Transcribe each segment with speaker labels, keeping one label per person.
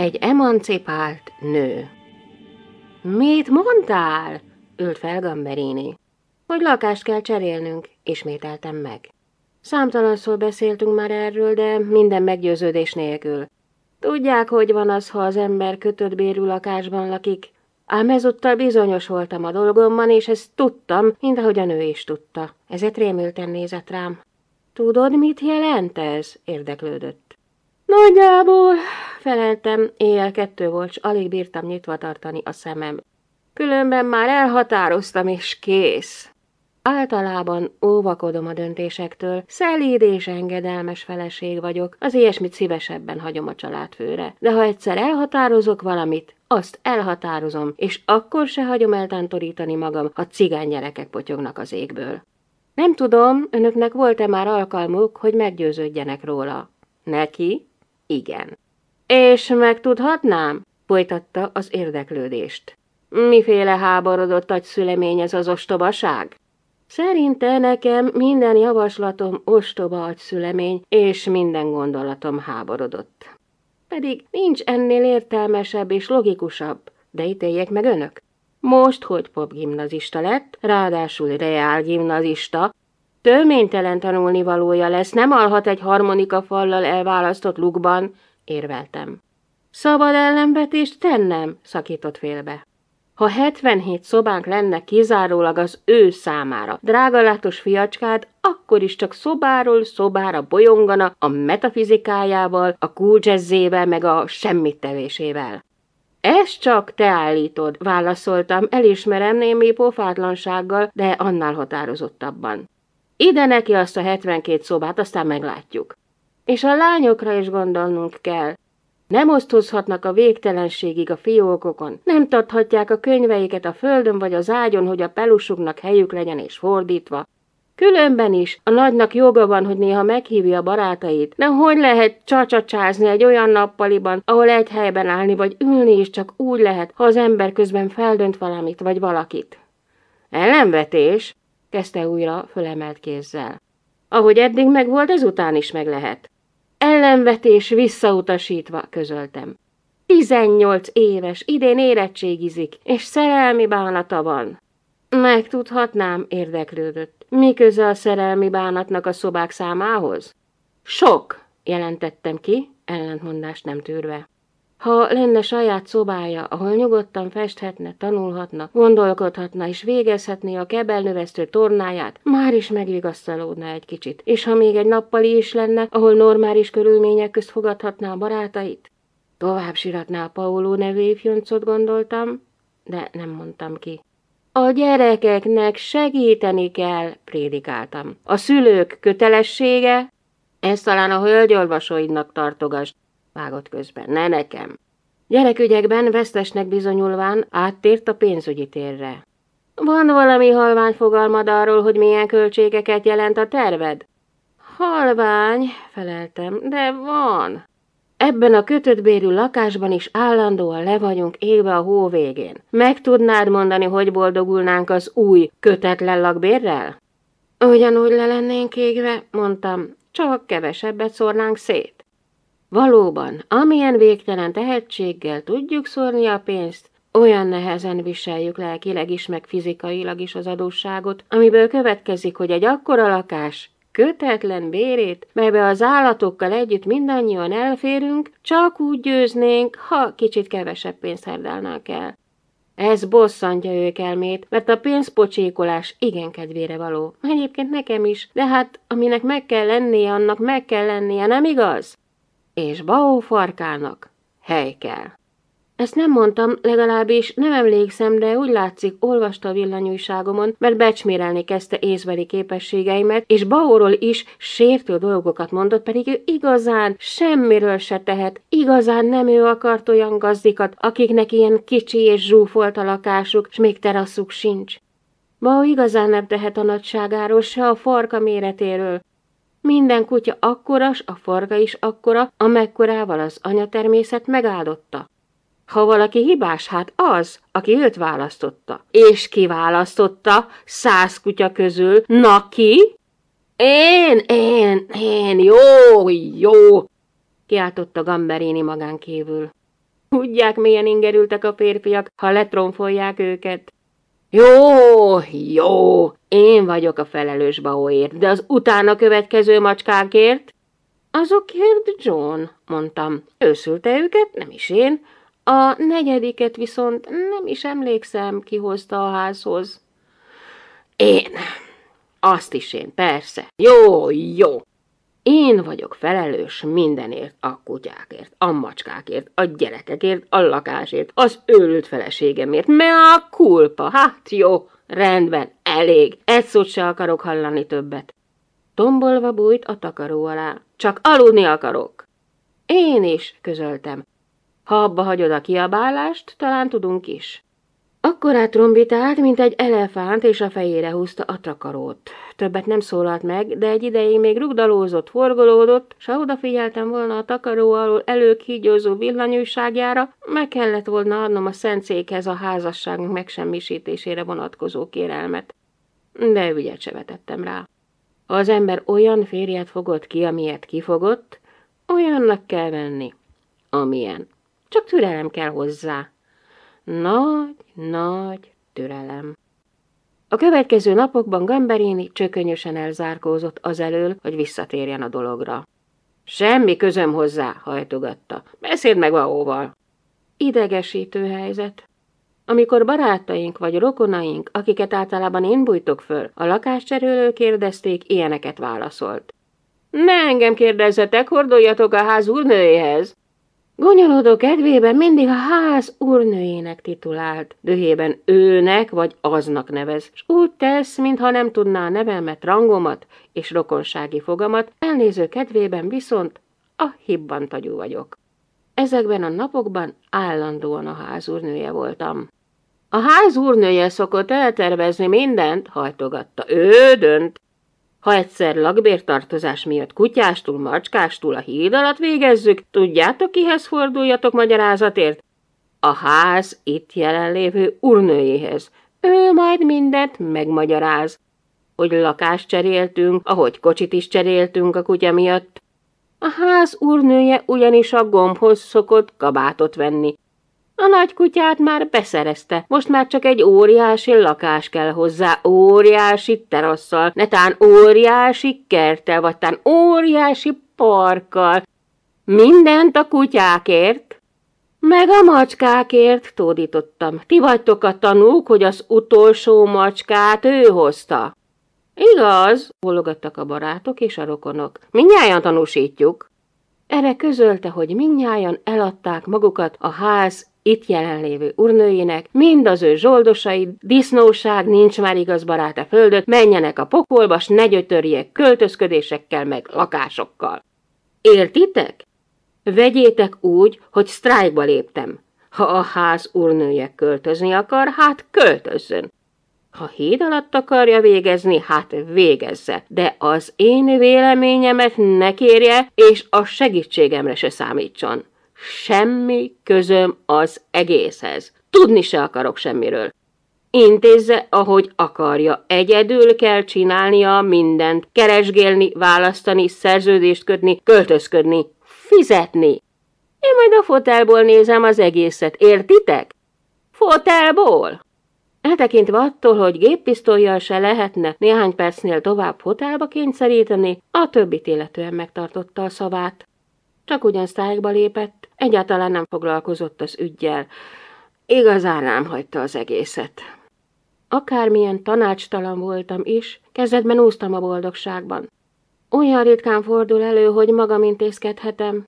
Speaker 1: egy emancipált nő. Mit mondtál? ült fel Gamberini. Hogy lakást kell cserélnünk, ismételtem meg. Számtalanszor beszéltünk már erről, de minden meggyőződés nélkül. Tudják, hogy van az, ha az ember kötött bérű lakásban lakik. Ám ezúttal bizonyos voltam a dolgomban, és ezt tudtam, mint ahogy a nő is tudta. Ezért rémülten nézett rám. Tudod, mit jelent ez? érdeklődött. Nagyjából, feleltem, éjjel kettő volt, s alig bírtam nyitva tartani a szemem. Különben már elhatároztam, és kész. Általában óvakodom a döntésektől, szelíd és engedelmes feleség vagyok, az ilyesmit szívesebben hagyom a családfőre, de ha egyszer elhatározok valamit, azt elhatározom, és akkor se hagyom eltántorítani magam, ha cigány gyerekek potyognak az égből. Nem tudom, önöknek volt-e már alkalmuk, hogy meggyőződjenek róla. Neki? igen. És megtudhatnám? folytatta az érdeklődést. Miféle háborodott szülemény ez az ostobaság? Szerinte nekem minden javaslatom ostoba agyszülemény, és minden gondolatom háborodott. Pedig nincs ennél értelmesebb és logikusabb, de ítéljék meg önök. Most, hogy popgimnazista lett, ráadásul reálgimnazista, Törménytelen tanulnivalója lesz, nem alhat egy harmonika fallal elválasztott lukban, érveltem. Szabad ellenvetést tennem, szakított félbe. Ha 77 szobánk lenne kizárólag az ő számára, drága látos fiacskád, akkor is csak szobáról szobára bolyongana a metafizikájával, a kulcsezzével, meg a tevésével. Ezt csak te állítod, válaszoltam, elismerem némi pofátlansággal, de annál határozottabban. Ide neki azt a 72 szobát, aztán meglátjuk. És a lányokra is gondolnunk kell. Nem osztozhatnak a végtelenségig a fiókokon, nem tarthatják a könyveiket a földön vagy az ágyon, hogy a pelusuknak helyük legyen és fordítva. Különben is a nagynak joga van, hogy néha meghívja a barátait, de hogy lehet csacsacsázni egy olyan nappaliban, ahol egy helyben állni vagy ülni is csak úgy lehet, ha az ember közben feldönt valamit vagy valakit. Ellenvetés? kezdte újra fölemelt kézzel. Ahogy eddig megvolt, ezután is meg lehet. Ellenvetés visszautasítva, közöltem. Tizennyolc éves, idén érettségizik, és szerelmi bánata van. Megtudhatnám, érdeklődött. Mi köze a szerelmi bánatnak a szobák számához? Sok, jelentettem ki, ellentmondást nem tűrve. Ha lenne saját szobája, ahol nyugodtan festhetne, tanulhatna, gondolkodhatna és végezhetné a kebelnövesztő tornáját, már is megvigasztalódna egy kicsit. És ha még egy nappali is lenne, ahol normális körülmények közt fogadhatná a barátait? Tovább siratná a Paolo nevű ifjoncot, gondoltam, de nem mondtam ki. A gyerekeknek segíteni kell, prédikáltam. A szülők kötelessége? Ezt talán a hölgyolvasóidnak tartogasd vágott közben. Ne nekem! Gyerekügyekben vesztesnek bizonyulván áttért a pénzügyi térre. Van valami halvány fogalmad arról, hogy milyen költségeket jelent a terved? Halvány, feleltem, de van. Ebben a bérű lakásban is állandóan le vagyunk élve a hó végén. Meg tudnád mondani, hogy boldogulnánk az új, kötetlen lakbérrel? Ugyanúgy le lennénk égve, mondtam, csak kevesebbet szórnánk szét. Valóban, amilyen végtelen tehetséggel tudjuk szórni a pénzt, olyan nehezen viseljük lelkileg is, meg fizikailag is az adósságot, amiből következik, hogy egy akkora lakás kötetlen bérét, melybe az állatokkal együtt mindannyian elférünk, csak úgy győznénk, ha kicsit kevesebb pénzt herdálnánk el. Ez bosszantja ők elmét, mert a pénzpocsékolás igen kedvére való. Egyébként nekem is, de hát aminek meg kell lennie, annak meg kell lennie, nem igaz? és Bao farkának hely kell. Ezt nem mondtam, legalábbis nem emlékszem, de úgy látszik, olvasta a villanyújságomon, mert becsmérelni kezdte észbeli képességeimet, és Baóról is sértő dolgokat mondott, pedig ő igazán semmiről se tehet, igazán nem ő akart olyan gazdikat, akiknek ilyen kicsi és zsúfolt a lakásuk, s még teraszuk sincs. Bao igazán nem tehet a nagyságáról, se a farka méretéről, minden kutya akkoras, a farga is akkora, amekkorával az anyatermészet megáldotta. Ha valaki hibás, hát az, aki őt választotta. És kiválasztotta száz kutya közül, na ki? Én, én, én, jó, jó, kiáltotta Gamberini magán kívül. Tudják, milyen ingerültek a férfiak, ha letronfolják őket. Jó, jó, én vagyok a felelős Baóért, de az utána következő macskákért? Azokért John, mondtam. Őszülte őket, nem is én. A negyediket viszont nem is emlékszem, ki hozta a házhoz. Én. Azt is én, persze. Jó, jó. Én vagyok felelős mindenért, a kutyákért, a macskákért, a gyerekekért, a lakásért, az őrült feleségemért, me a kulpa, hát jó, rendben, elég, egy szót se akarok hallani többet. Tombolva bújt a takaró alá, csak aludni akarok. Én is, közöltem. Ha abba hagyod a kiabálást, talán tudunk is. Akkorát trombitált, mint egy elefánt, és a fejére húzta a takarót. Többet nem szólalt meg, de egy ideig még rugdalózott, forgolódott, s ha odafigyeltem volna a takaró alól előkígyózó villanyőságára, meg kellett volna adnom a szentszékhez a házasságunk megsemmisítésére vonatkozó kérelmet. De ügyet se vetettem rá. Ha az ember olyan férjet fogott ki, amilyet kifogott, olyannak kell venni, amilyen. Csak türelem kell hozzá, nagy-nagy türelem. A következő napokban Gamberini csökönyösen elzárkózott azelől, hogy visszatérjen a dologra. Semmi közöm hozzá, hajtogatta. Beszéd meg valóval. Idegesítő helyzet. Amikor barátaink vagy rokonaink, akiket általában én bújtok föl, a lakáscserélő kérdezték, ilyeneket válaszolt. Ne engem kérdezzetek, hordoljatok a ház úrnőjéhez! Gonyolódó kedvében mindig a ház úrnőjének titulált, dühében őnek vagy aznak nevez, s úgy tesz, mintha nem tudná a nevemet, rangomat és rokonsági fogamat, elnéző kedvében viszont a hibbantagyú vagyok. Ezekben a napokban állandóan a házúrnője voltam. A házúrnője szokott eltervezni mindent, hajtogatta. Ő dönt, ha egyszer lakbértartozás miatt kutyástól, macskástól a híd alatt végezzük, tudjátok, kihez forduljatok magyarázatért? A ház itt jelenlévő urnőjéhez. Ő majd mindent megmagyaráz. Hogy lakást cseréltünk, ahogy kocsit is cseréltünk a kutya miatt. A ház urnője ugyanis a gombhoz szokott kabátot venni. A nagy kutyát már beszerezte, most már csak egy óriási lakás kell hozzá, óriási terasszal, netán óriási kertel, vagy tán óriási parkkal. Mindent a kutyákért. Meg a macskákért, tódítottam. Ti vagytok a tanúk, hogy az utolsó macskát ő hozta. Igaz, hologattak a barátok és a rokonok. Mindnyájan tanúsítjuk. Erre közölte, hogy mindnyájan eladták magukat a ház itt jelenlévő urnőjének, mind az ő zsoldosai, disznóság nincs már igaz barát a földöt, menjenek a pokolba, s ne gyötörjék költözködésekkel meg lakásokkal. Értitek? Vegyétek úgy, hogy sztrájkba léptem. Ha a ház urnője költözni akar, hát költözzön. Ha híd alatt akarja végezni, hát végezze, de az én véleményemet ne kérje, és a segítségemre se számítson. Semmi közöm az egészhez. Tudni se akarok semmiről. Intézze, ahogy akarja. Egyedül kell csinálnia mindent. Keresgélni, választani, szerződést kötni, költözködni, fizetni. Én majd a fotelból nézem az egészet, értitek? Fotelból! Eltekintve attól, hogy géppisztolyjal se lehetne néhány percnél tovább hotelba kényszeríteni, a többit illetően megtartotta a szavát. Csak ugyan sztájkba lépett, Egyáltalán nem foglalkozott az ügyjel. Igazán nem hagyta az egészet. Akármilyen tanácstalan voltam is, kezdetben úsztam a boldogságban. Olyan ritkán fordul elő, hogy magam intézkedhetem.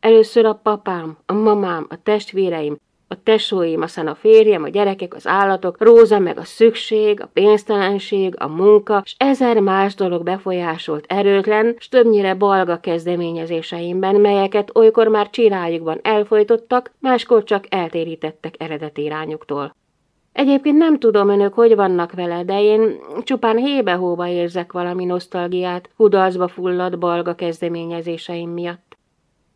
Speaker 1: Először a papám, a mamám, a testvéreim, a tesóim, aztán a férjem, a gyerekek, az állatok, Róza meg a szükség, a pénztelenség, a munka, és ezer más dolog befolyásolt erőtlen, s többnyire balga kezdeményezéseimben, melyeket olykor már csirájukban elfolytottak, máskor csak eltérítettek eredeti irányuktól. Egyébként nem tudom önök, hogy vannak vele, de én csupán hébe-hóba érzek valami nosztalgiát, kudarcba fulladt balga kezdeményezéseim miatt.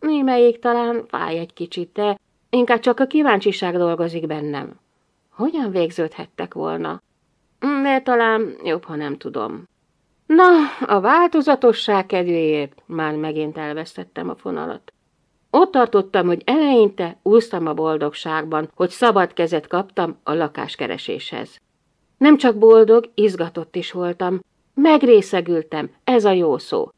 Speaker 1: Némelyik talán fáj egy kicsit, de Inkább csak a kíváncsiság dolgozik bennem. Hogyan végződhettek volna? De mm, talán jobb, ha nem tudom. Na, a változatosság kedvéért már megint elvesztettem a fonalat. Ott tartottam, hogy eleinte úsztam a boldogságban, hogy szabad kezet kaptam a lakáskereséshez. Nem csak boldog, izgatott is voltam. Megrészegültem, ez a jó szó.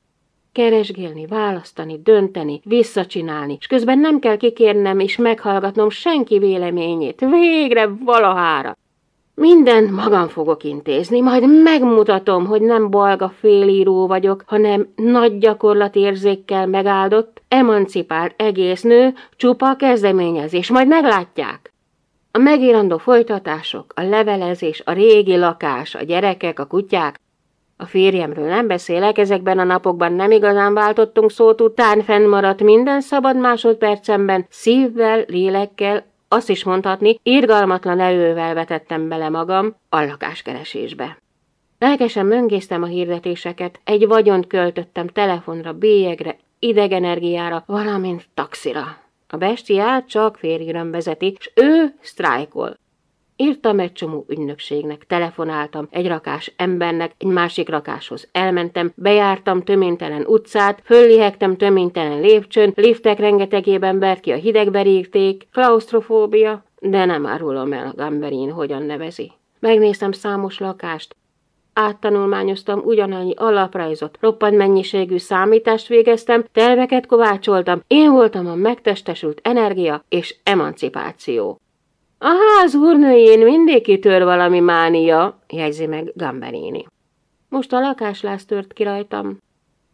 Speaker 1: Keresgélni, választani, dönteni, visszacsinálni, és közben nem kell kikérnem és meghallgatnom senki véleményét, végre valahára. Mindent magam fogok intézni, majd megmutatom, hogy nem balga félíró vagyok, hanem nagy érzékkel megáldott, emancipált egész nő, csupa kezdeményezés, majd meglátják. A megírandó folytatások, a levelezés, a régi lakás, a gyerekek, a kutyák, a férjemről nem beszélek, ezekben a napokban nem igazán váltottunk szót, után fennmaradt minden szabad másodpercemben, szívvel, lélekkel, azt is mondhatni, írgalmatlan erővel vetettem bele magam a lakáskeresésbe. Lelkesen möngésztem a hirdetéseket, egy vagyont költöttem telefonra, bélyegre, idegenergiára, valamint taxira. A bestiát csak férjüröm vezeti, és ő sztrájkol. Írtam egy csomó ügynökségnek, telefonáltam egy rakás embernek, egy másik rakáshoz elmentem, bejártam töménytelen utcát, föllihegtem töménytelen lépcsőn, liftek rengetegében bert ki a hidegbe rígték, klaustrofóbia, de nem árulom el a Gamberin, hogyan nevezi. Megnéztem számos lakást, áttanulmányoztam ugyanannyi alaprajzot, roppant mennyiségű számítást végeztem, terveket kovácsoltam, én voltam a megtestesült energia és emancipáció. A ház úrnőjén mindig kitör valami mánia, jegyzi meg Gamberini. Most a lakásláz tört ki rajtam.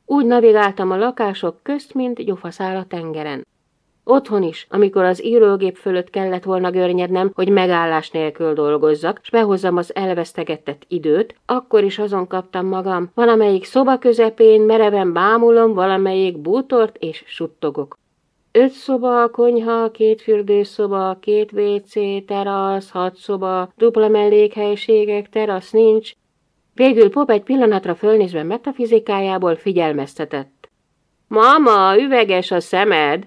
Speaker 1: Úgy navigáltam a lakások közt, mint gyufaszál a tengeren. Otthon is, amikor az írógép fölött kellett volna görnyednem, hogy megállás nélkül dolgozzak, s behozzam az elvesztegetett időt, akkor is azon kaptam magam, valamelyik szoba közepén mereven bámulom, valamelyik bútort és suttogok. Öt szoba, konyha, két fürdőszoba, két WC, terasz, hat szoba, dupla mellékhelységek, terasz nincs. Végül Pop egy pillanatra fölnézve metafizikájából figyelmeztetett. Mama, üveges a szemed!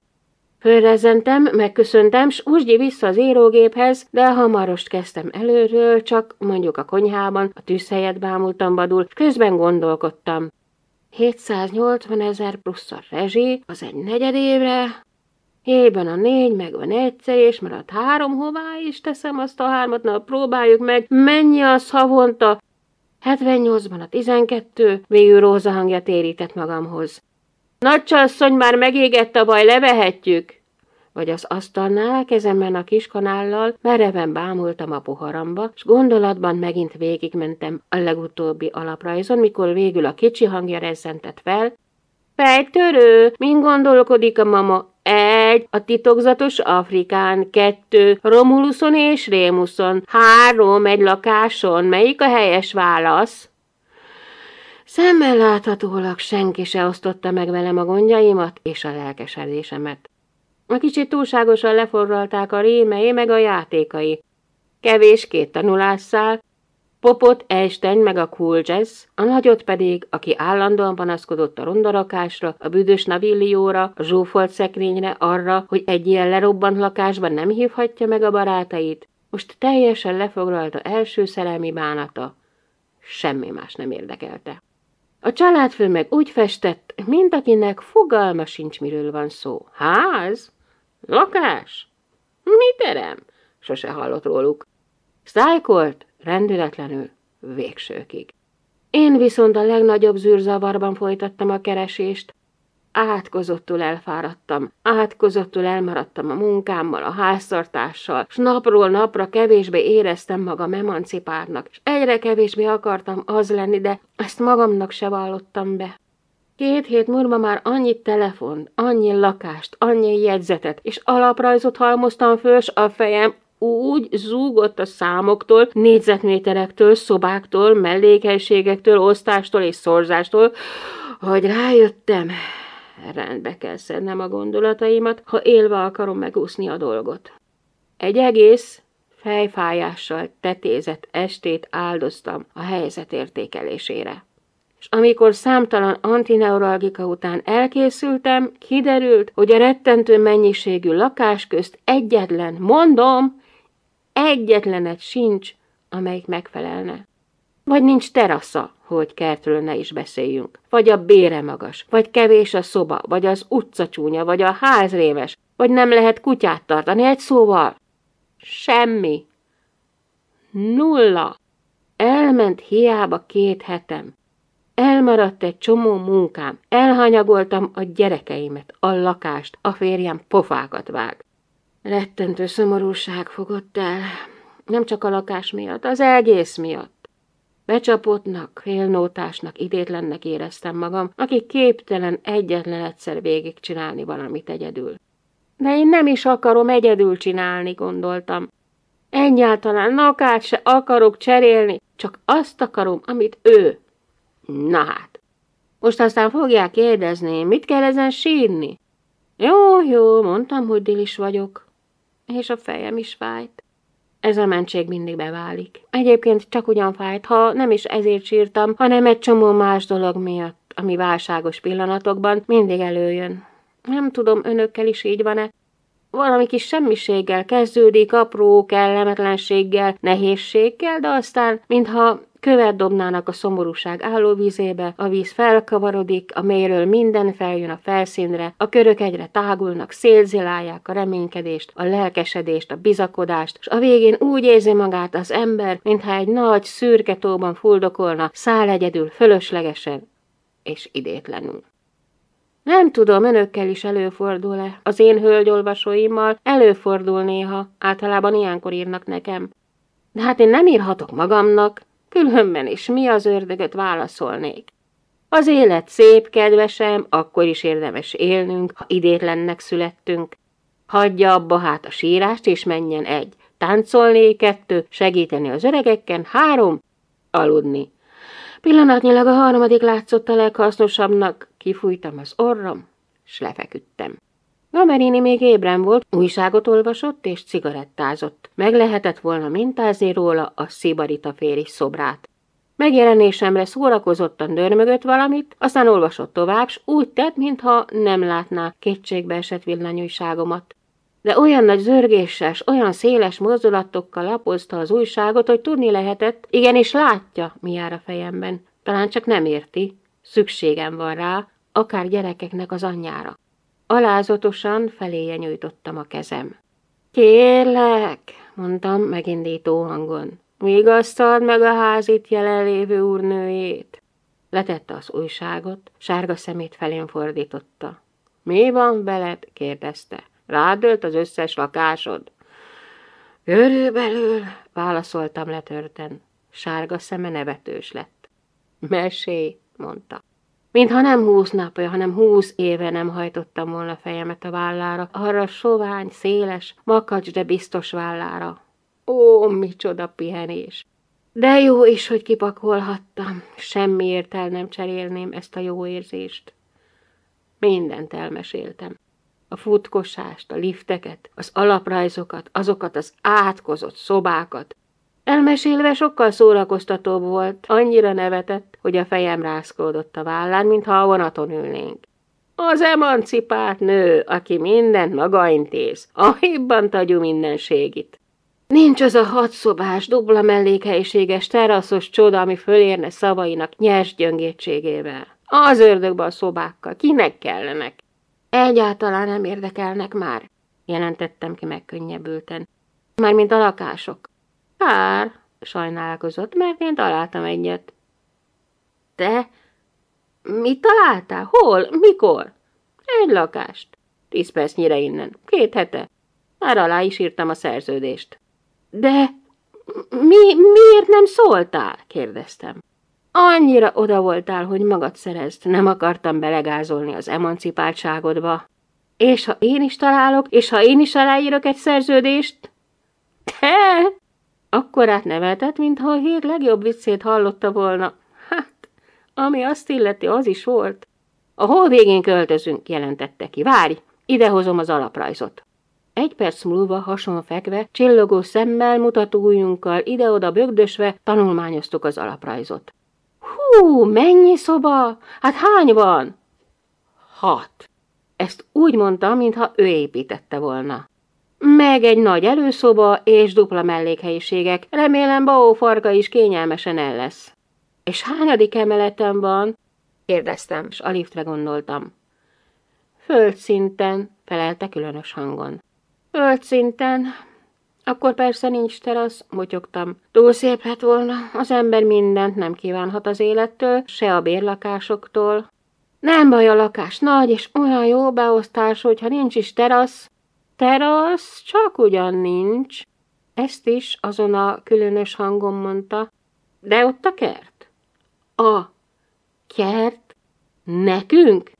Speaker 1: Fölrezentem, megköszöntem, s úgy vissza az írógéphez, de hamarost kezdtem előről, csak mondjuk a konyhában, a tűzhelyet bámultam badul, közben gondolkodtam. 780 ezer plusz a rezsi, az egy negyed évre, Ében a négy meg van egyszer, és maradt három, hová is teszem azt a hármat, na próbáljuk meg, mennyi az havonta? 78-ban a 12, végül Róza hangja térített magamhoz. csasszony, már megégett a baj, levehetjük! Vagy az asztalnál, kezemben a kiskanállal mereven bámultam a poharamba, s gondolatban megint végigmentem a legutóbbi alaprajzon, mikor végül a kicsi hangja rezzentett fel. Fejtörő, mind gondolkodik a mama? E 1, a titokzatos Afrikán, 2, Romuluson és Rémuszon, 3, egy lakáson, melyik a helyes válasz? Szemmel láthatólag senki se osztotta meg velem a gondjaimat és a lelkesedésemet. A kicsit túlságosan leforralták a rémei meg a játékai. Kevés két tanulásszál, Popot Einstein meg a cool jazz, a nagyot pedig, aki állandóan panaszkodott a rondarakásra, a büdös navillióra, a zsúfolt szekrényre, arra, hogy egy ilyen lerobbant lakásban nem hívhatja meg a barátait, most teljesen lefoglalta első szerelmi bánata. Semmi más nem érdekelte. A családfő meg úgy festett, mint akinek fogalma sincs, miről van szó. Ház? Lakás? Mi terem? Sose hallott róluk. Szájkolt? rendületlenül végsőkig. Én viszont a legnagyobb zűrzavarban folytattam a keresést, átkozottul elfáradtam, átkozottul elmaradtam a munkámmal, a háztartással, s napról napra kevésbé éreztem magam emancipárnak, és egyre kevésbé akartam az lenni, de ezt magamnak se vallottam be. Két hét múlva már annyi telefon, annyi lakást, annyi jegyzetet és alaprajzot halmoztam föl, s a fejem úgy zúgott a számoktól, négyzetméterektől, szobáktól, mellékhelységektől, osztástól és szorzástól, hogy rájöttem, rendbe kell szednem a gondolataimat, ha élve akarom megúszni a dolgot. Egy egész fejfájással tetézett estét áldoztam a helyzet értékelésére. És amikor számtalan antineuralgika után elkészültem, kiderült, hogy a rettentő mennyiségű lakás közt egyetlen, mondom, egyetlenet sincs, amelyik megfelelne. Vagy nincs terasza, hogy kertről ne is beszéljünk, vagy a bére magas, vagy kevés a szoba, vagy az utca csúnya, vagy a ház rémes, vagy nem lehet kutyát tartani egy szóval. Semmi. Nulla. Elment hiába két hetem. Elmaradt egy csomó munkám, elhanyagoltam a gyerekeimet, a lakást, a férjem pofákat vág. Rettentő szomorúság fogott el, nem csak a lakás miatt, az egész miatt. Becsapottnak, félnótásnak, idétlennek éreztem magam, aki képtelen egyetlen egyszer végigcsinálni valamit egyedül. De én nem is akarom egyedül csinálni, gondoltam. Egyáltalán akár se akarok cserélni, csak azt akarom, amit ő. Na hát, most aztán fogják kérdezni, mit kell ezen sírni? Jó, jó, mondtam, hogy dilis vagyok és a fejem is fájt. Ez a mentség mindig beválik. Egyébként csak ugyan fájt, ha nem is ezért sírtam, hanem egy csomó más dolog miatt, ami válságos pillanatokban mindig előjön. Nem tudom, önökkel is így van-e. Valami kis semmiséggel kezdődik, apró kellemetlenséggel, nehézséggel, de aztán, mintha Követ dobnának a szomorúság állóvízébe, a víz felkavarodik, a mélyről minden feljön a felszínre, a körök egyre tágulnak, szélzilálják a reménykedést, a lelkesedést, a bizakodást, és a végén úgy érzi magát az ember, mintha egy nagy szürke tóban fuldokolna, száll egyedül, fölöslegesen és idétlenül. Nem tudom, önökkel is előfordul-e. Az én hölgyolvasóimmal előfordul néha, általában ilyenkor írnak nekem. De hát én nem írhatok magamnak, Különben is mi az ördögöt válaszolnék? Az élet szép, kedvesem, akkor is érdemes élnünk, ha idétlennek születtünk. Hagyja abba hát a sírást, és menjen egy. Táncolni kettő, segíteni az öregekken, három, aludni. Pillanatnyilag a harmadik látszott a leghasznosabbnak, kifújtam az orrom, s lefeküdtem. Gamerini még ébren volt, újságot olvasott és cigarettázott. Meg lehetett volna mintázni róla a szibarita féri szobrát. Megjelenésemre szórakozottan dörmögött valamit, aztán olvasott tovább, s úgy tett, mintha nem látná kétségbe esett villanyújságomat. De olyan nagy zörgéssel, olyan széles mozdulatokkal lapozta az újságot, hogy tudni lehetett, igenis látja, mi jár a fejemben. Talán csak nem érti, szükségem van rá, akár gyerekeknek az anyjára. Alázatosan feléje nyújtottam a kezem. Kérlek, mondtam megindító hangon, vigasztald meg a házit jelenlévő úrnőjét. Letette az újságot, sárga szemét felén fordította. Mi van veled? kérdezte. Rádölt az összes lakásod. Körülbelül, válaszoltam letörten. Sárga szeme nevetős lett. Mesé, mondta. Mintha nem húsz napja, hanem húsz éve nem hajtottam volna fejemet a vállára, arra sovány, széles, makacs, de biztos vállára. Ó, micsoda pihenés! De jó is, hogy kipakolhattam. Semmiért el nem cserélném ezt a jó érzést. Mindent elmeséltem. A futkosást, a lifteket, az alaprajzokat, azokat az átkozott szobákat, Elmesélve sokkal szórakoztatóbb volt, annyira nevetett, hogy a fejem rászkódott a vállán, mintha a vonaton ülnénk. Az emancipált nő, aki mindent maga intéz, a hibban tagyú mindenségit. Nincs az a hatszobás, dubla mellékhelyiséges, teraszos csoda, ami fölérne szavainak nyers gyöngétségével. Az ördögbe a szobákkal, kinek kellenek? Egyáltalán nem érdekelnek már, jelentettem ki megkönnyebbülten. Mármint a lakások. Kár, sajnálkozott, mert én találtam egyet. Te? Mit találtál? Hol? Mikor? Egy lakást. Tíz percnyire innen. Két hete. Már alá is írtam a szerződést. De mi, miért nem szóltál? kérdeztem. Annyira oda voltál, hogy magad szerezd, nem akartam belegázolni az emancipáltságodba. És ha én is találok, és ha én is aláírok egy szerződést? Te? Akkorát nevetett, mintha a hír legjobb viccét hallotta volna. Hát, ami azt illeti, az is volt. A hol végén költözünk, jelentette ki. Várj, idehozom az alaprajzot. Egy perc múlva fekve, csillogó szemmel, mutató ujjunkkal ide-oda bögdösve tanulmányoztuk az alaprajzot. Hú, mennyi szoba? Hát hány van? Hat. Ezt úgy mondta, mintha ő építette volna meg egy nagy előszoba és dupla mellékhelyiségek. Remélem Bao farka is kényelmesen el lesz. És hányadik emeletem van? kérdeztem, és a liftre gondoltam. Földszinten, felelte különös hangon. Földszinten, akkor persze nincs terasz, motyogtam. Túl szép lett volna, az ember mindent nem kívánhat az élettől, se a bérlakásoktól. Nem baj a lakás, nagy és olyan jó beosztás, hogyha nincs is terasz, Terasz csak ugyan nincs. Ezt is azon a különös hangon mondta. De ott a kert? A kert? Nekünk?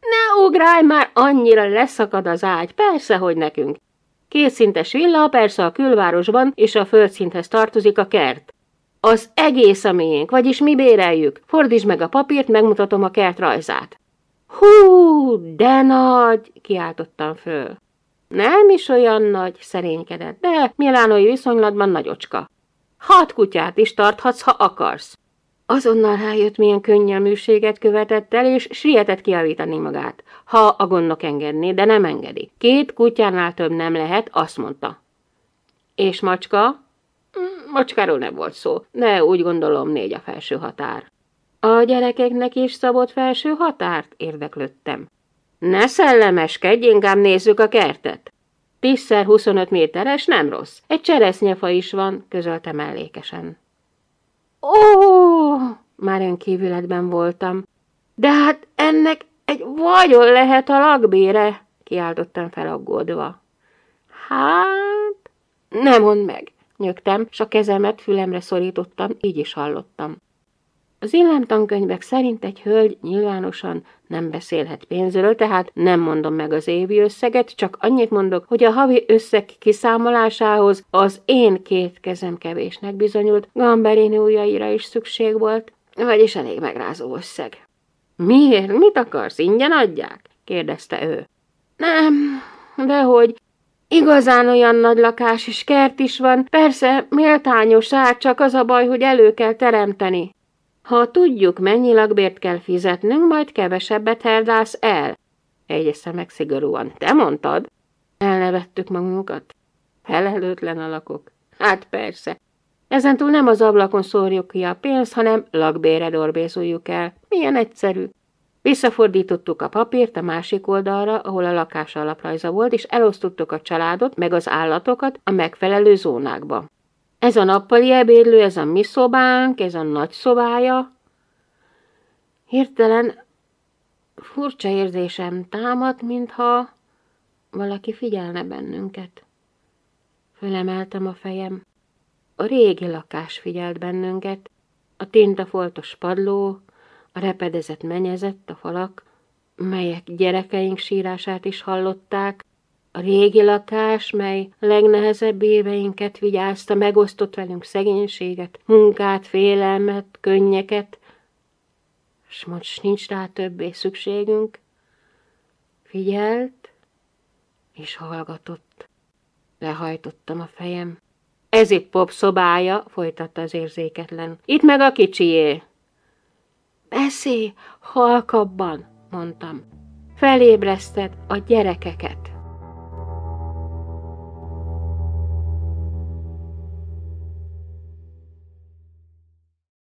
Speaker 1: Ne ugrálj már, annyira leszakad az ágy, persze, hogy nekünk. Kétszintes villa persze a külvárosban és a földszinthez tartozik a kert. Az egész a miénk, vagyis mi béreljük. Fordítsd meg a papírt, megmutatom a kert rajzát. Hú, de nagy! kiáltottam föl. Nem is olyan nagy, szerénykedett, de milánói viszonylatban nagyocska. Hat kutyát is tarthatsz, ha akarsz. Azonnal rájött, milyen könnyelműséget követett el, és sietett kiavítani magát, ha a gondok engedné, de nem engedi. Két kutyánál több nem lehet, azt mondta. És macska? Mm, macskáról nem volt szó, de úgy gondolom négy a felső határ. A gyerekeknek is szabott felső határt? Érdeklődtem. Ne szellemeskedj, inkább nézzük a kertet. Tízszer 25 méteres, nem rossz. Egy cseresznyefa is van, közölte mellékesen. Ó! Már önkívületben voltam. De hát ennek egy vagyon lehet a lakbére, kiáltottam felaggódva. Hát, nem mond meg, nyögtem, s a kezemet fülemre szorítottam, így is hallottam. Az illemtankönyvek szerint egy hölgy nyilvánosan nem beszélhet pénzről, tehát nem mondom meg az évi összeget, csak annyit mondok, hogy a havi összeg kiszámolásához az én két kezem kevésnek bizonyult, Gamberini ujjaira is szükség volt, vagyis elég megrázó összeg. Miért? Mit akarsz? Ingyen adják? kérdezte ő. Nem, de hogy Igazán olyan nagy lakás és kert is van, persze méltányos ár, csak az a baj, hogy elő kell teremteni. Ha tudjuk, mennyi lakbért kell fizetnünk, majd kevesebbet herdálsz el. Egyesze meg szigorúan. Te mondtad? Elnevettük magunkat. Felelőtlen alakok. Hát persze. Ezentúl nem az ablakon szórjuk ki a pénzt, hanem lakbére dorbézoljuk el. Milyen egyszerű. Visszafordítottuk a papírt a másik oldalra, ahol a lakás alaprajza volt, és elosztottuk a családot, meg az állatokat a megfelelő zónákba. Ez a nappali ebédlő, ez a mi szobánk, ez a nagy szobája. Hirtelen furcsa érzésem támad, mintha valaki figyelne bennünket. Fölemeltem a fejem. A régi lakás figyelt bennünket, a tintafoltos padló, a repedezett menyezett, a falak, melyek gyerekeink sírását is hallották, a régi lakás, mely legnehezebb éveinket vigyázta, megosztott velünk szegénységet, munkát, félelmet, könnyeket, és most nincs rá többé szükségünk, figyelt és hallgatott. Lehajtottam a fejem. Ez itt pop szobája, folytatta az érzéketlen. Itt meg a kicsié. Beszélj halkabban, mondtam. Felébreszted a gyerekeket.